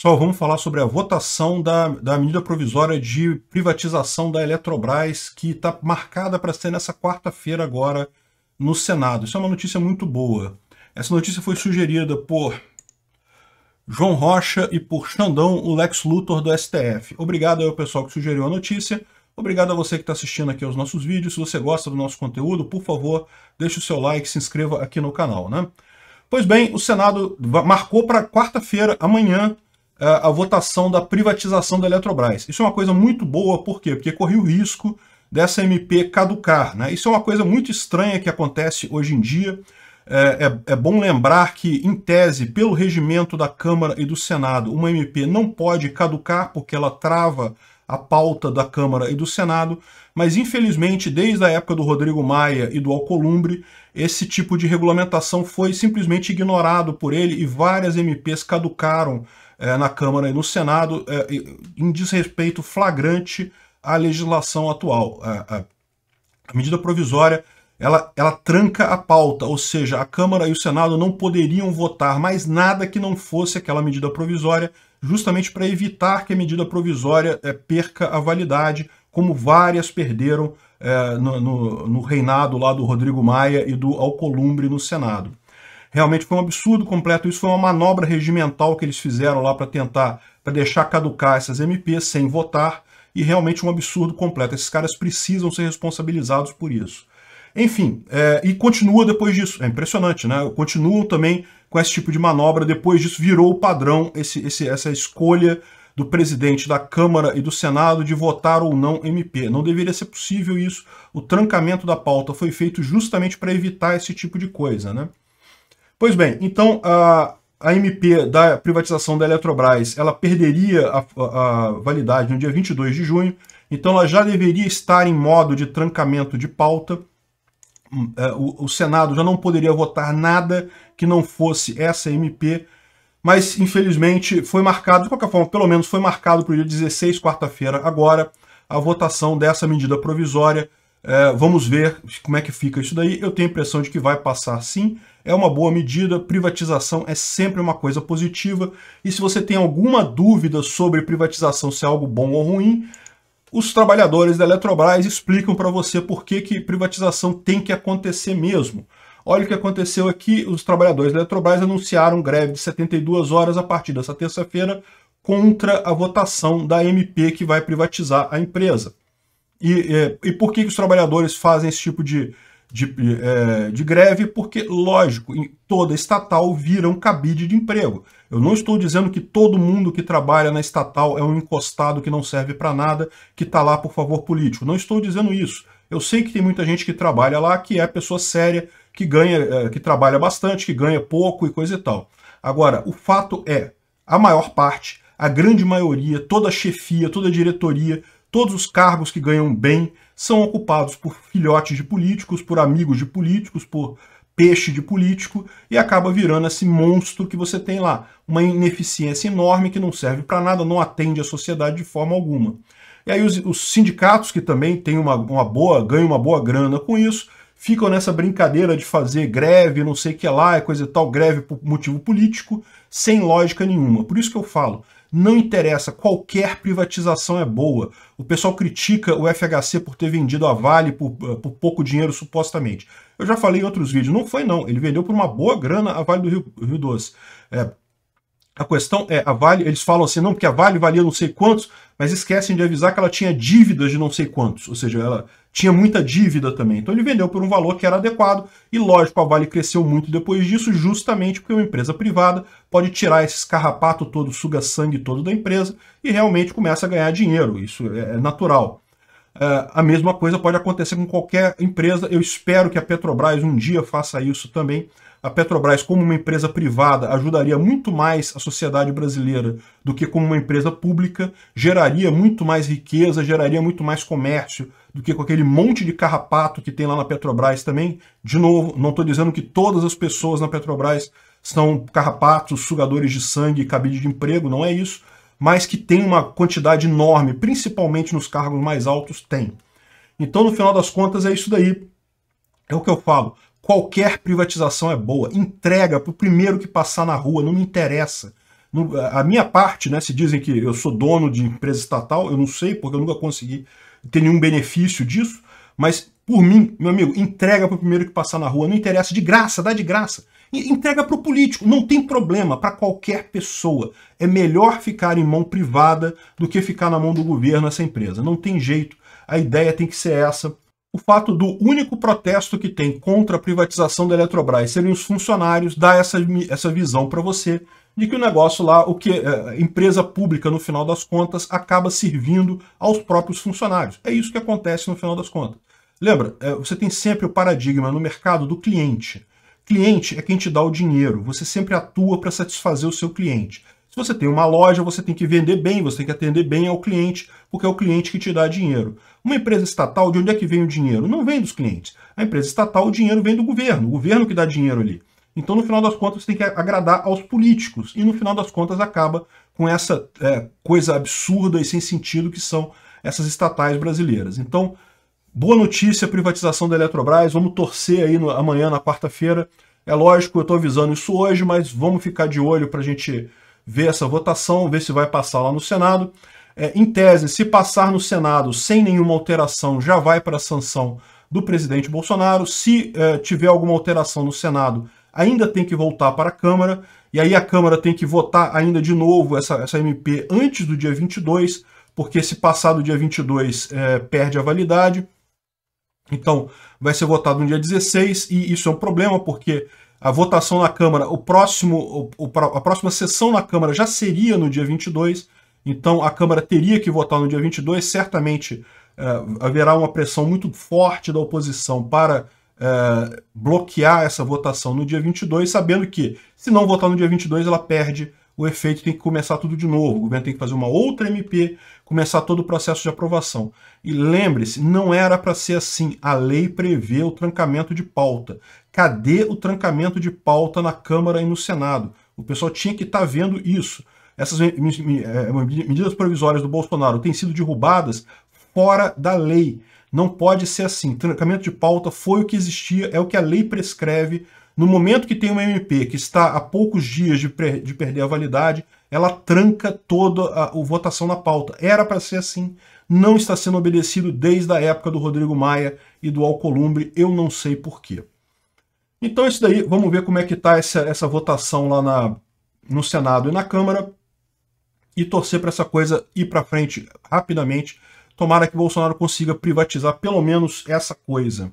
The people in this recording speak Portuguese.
Só vamos falar sobre a votação da, da medida provisória de privatização da Eletrobras, que está marcada para ser nessa quarta-feira agora no Senado. Isso é uma notícia muito boa. Essa notícia foi sugerida por João Rocha e por Xandão, o Lex Luthor do STF. Obrigado ao pessoal que sugeriu a notícia. Obrigado a você que está assistindo aqui aos nossos vídeos. Se você gosta do nosso conteúdo, por favor, deixe o seu like, e se inscreva aqui no canal, né? Pois bem, o Senado marcou para quarta-feira, amanhã, é, a votação da privatização da Eletrobras. Isso é uma coisa muito boa, por quê? Porque corria o risco dessa MP caducar. Né? Isso é uma coisa muito estranha que acontece hoje em dia. É, é, é, bom lembrar que, em tese, pelo regimento da Câmara e do Senado, uma MP não pode caducar porque ela trava a pauta da Câmara e do Senado, mas infelizmente, desde a época do Rodrigo Maia e do Alcolumbre, esse tipo de regulamentação foi simplesmente ignorado por ele e várias MPs caducaram é, na Câmara e no Senado é, em desrespeito flagrante à legislação atual. A, é, é, a medida provisória ela, ela tranca a pauta, ou seja, a Câmara e o Senado não poderiam votar mais nada que não fosse aquela medida provisória, justamente para evitar que a medida provisória é, perca a validade, como várias perderam é, no, no, no, reinado lá do Rodrigo Maia e do Alcolumbre no Senado. Realmente foi um absurdo completo. Isso foi uma manobra regimental que eles fizeram lá para tentar, para deixar caducar essas MPs sem votar. E realmente um absurdo completo. Esses caras precisam ser responsabilizados por isso. Enfim, é, e continua depois disso. É impressionante, né? Continuam também com esse tipo de manobra. Depois disso, virou o padrão esse, esse, essa escolha do presidente da Câmara e do Senado de votar ou não MP. Não deveria ser possível isso. O trancamento da pauta foi feito justamente para evitar esse tipo de coisa, né? Pois bem, então a, a MP da privatização da Eletrobras ela perderia a, a validade no dia 22 de junho, então ela já deveria estar em modo de trancamento de pauta. Hum, é, o, o Senado já não poderia votar nada que não fosse essa MP mas infelizmente foi marcado, de qualquer forma, pelo menos foi marcado para o dia 16, quarta-feira, agora, a votação dessa medida provisória é, vamos ver como é que fica isso daí. Eu tenho a impressão de que vai passar sim. É uma boa medida. Privatização é sempre uma coisa positiva. E se você tem alguma dúvida sobre privatização se é algo bom ou ruim, os trabalhadores da Eletrobras explicam para você por que, que privatização tem que acontecer mesmo. Olha o que aconteceu aqui, os trabalhadores da Eletrobras anunciaram greve de 72 horas a partir dessa terça-feira contra a votação da MP que vai privatizar a empresa. E, e, é, e por que os trabalhadores fazem esse tipo de, de, é, de, greve, porque, lógico, toda estatal vira um cabide de emprego. Eu não estou dizendo que todo mundo que trabalha na estatal é um encostado que não serve para nada, que está lá por favor político. Não estou dizendo isso. Eu sei que tem muita gente que trabalha lá que é pessoa séria, que ganha, é, que trabalha bastante, que ganha pouco e coisa e tal. Agora, o fato é, a maior parte, a grande maioria, toda a chefia, toda a diretoria Todos os cargos que ganham bem são ocupados por filhotes de políticos, por amigos de políticos, por peixe de político e acaba virando esse monstro que você tem lá. Uma ineficiência enorme que não serve para nada, não atende a sociedade de forma alguma. E aí os, os sindicatos, que também têm uma, uma boa, ganham uma boa grana com isso, ficam nessa brincadeira de fazer greve, não sei o que lá, é coisa e tal, greve por motivo político, sem lógica nenhuma. Por isso que eu falo, não interessa, qualquer privatização é boa. O pessoal critica o FHC por ter vendido a Vale por, eh, por pouco dinheiro, supostamente. Eu já falei em outros vídeos, não foi não, ele vendeu por uma boa grana a Vale do Rio, Rio Doce. É, a questão é, a Vale, eles falam assim, não, porque a Vale valia não sei quantos, mas esquecem de avisar que ela tinha dívidas de não sei quantos, ou seja, ela tinha muita dívida também. Então ele vendeu por um valor que era adequado e lógico, a Vale cresceu muito depois disso, justamente porque uma empresa privada pode tirar esse escarrapato todo, suga sangue todo da empresa e realmente começa a ganhar dinheiro, isso é, é natural. Uh, a mesma coisa pode acontecer com qualquer empresa. Eu espero que a Petrobras um dia faça isso também, a Petrobras, como uma empresa privada, ajudaria muito mais a sociedade brasileira do que como uma empresa pública, geraria muito mais riqueza, geraria muito mais comércio do que com aquele monte de carrapato que tem lá na Petrobras também. De novo, não estou dizendo que todas as pessoas na Petrobras são carrapatos, sugadores de sangue, cabide de emprego, não é isso, mas que tem uma quantidade enorme, principalmente nos cargos mais altos, tem. Então, no final das contas, é isso daí. É o que eu falo. Qualquer privatização é boa. Entrega para o primeiro que passar na rua, não me interessa. No, a minha parte, né, se dizem que eu sou dono de empresa estatal, eu não sei, porque eu nunca consegui ter nenhum benefício disso, mas por mim, meu amigo, entrega para o primeiro que passar na rua, não interessa, de graça, dá de graça. Entrega para o político, não tem problema, para qualquer pessoa. É melhor ficar em mão privada do que ficar na mão do governo essa empresa. Não tem jeito, a ideia tem que ser essa o fato do único protesto que tem contra a privatização da Eletrobras serem os funcionários dá essa, essa visão para você de que o negócio lá, o que é, empresa pública no final das contas acaba servindo aos próprios funcionários. É isso que acontece no final das contas. Lembra, é, você tem sempre o paradigma no mercado do cliente. Cliente é quem te dá o dinheiro. Você sempre atua para satisfazer o seu cliente você tem uma loja, você tem que vender bem, você tem que atender bem ao cliente, porque é o cliente que te dá dinheiro. Uma empresa estatal, de onde é que vem o dinheiro? Não vem dos clientes. A empresa estatal, o dinheiro vem do governo, o governo que dá dinheiro ali. Então, no final das contas, você tem que agradar aos políticos. E no final das contas, acaba com essa é, coisa absurda e sem sentido que são essas estatais brasileiras. Então, boa notícia, privatização da Eletrobras. Vamos torcer aí no, amanhã, na quarta-feira. É lógico, eu estou avisando isso hoje, mas vamos ficar de olho para a gente ver essa votação, ver se vai passar lá no Senado. É, em tese, se passar no Senado sem nenhuma alteração, já vai para a sanção do presidente Bolsonaro. Se é, tiver alguma alteração no Senado, ainda tem que voltar para a Câmara. E aí a Câmara tem que votar ainda de novo essa, essa MP antes do dia 22, porque se passar do dia 22 é, perde a validade. Então, vai ser votado no dia 16 e isso é um problema porque a votação na Câmara, o próximo, o, o, a próxima sessão na Câmara já seria no dia 22, então a Câmara teria que votar no dia 22. Certamente eh, haverá uma pressão muito forte da oposição para eh, bloquear essa votação no dia 22, sabendo que, se não votar no dia 22, ela perde o efeito, tem que começar tudo de novo. O governo tem que fazer uma outra MP, começar todo o processo de aprovação. E lembre-se, não era para ser assim. A lei prevê o trancamento de pauta. Cadê o trancamento de pauta na Câmara e no Senado? O pessoal tinha que estar tá vendo isso. Essas é, é, medidas provisórias do Bolsonaro têm sido derrubadas fora da lei. Não pode ser assim. Trancamento de pauta foi o que existia, é o que a lei prescreve. No momento que tem uma MP que está a poucos dias de, de perder a validade, ela tranca toda a, a votação na pauta. Era para ser assim. Não está sendo obedecido desde a época do Rodrigo Maia e do Alcolumbre. Eu não sei porquê. Então isso daí, vamos ver como é que está essa, essa votação lá na, no Senado e na Câmara e torcer para essa coisa ir para frente rapidamente. Tomara que Bolsonaro consiga privatizar pelo menos essa coisa.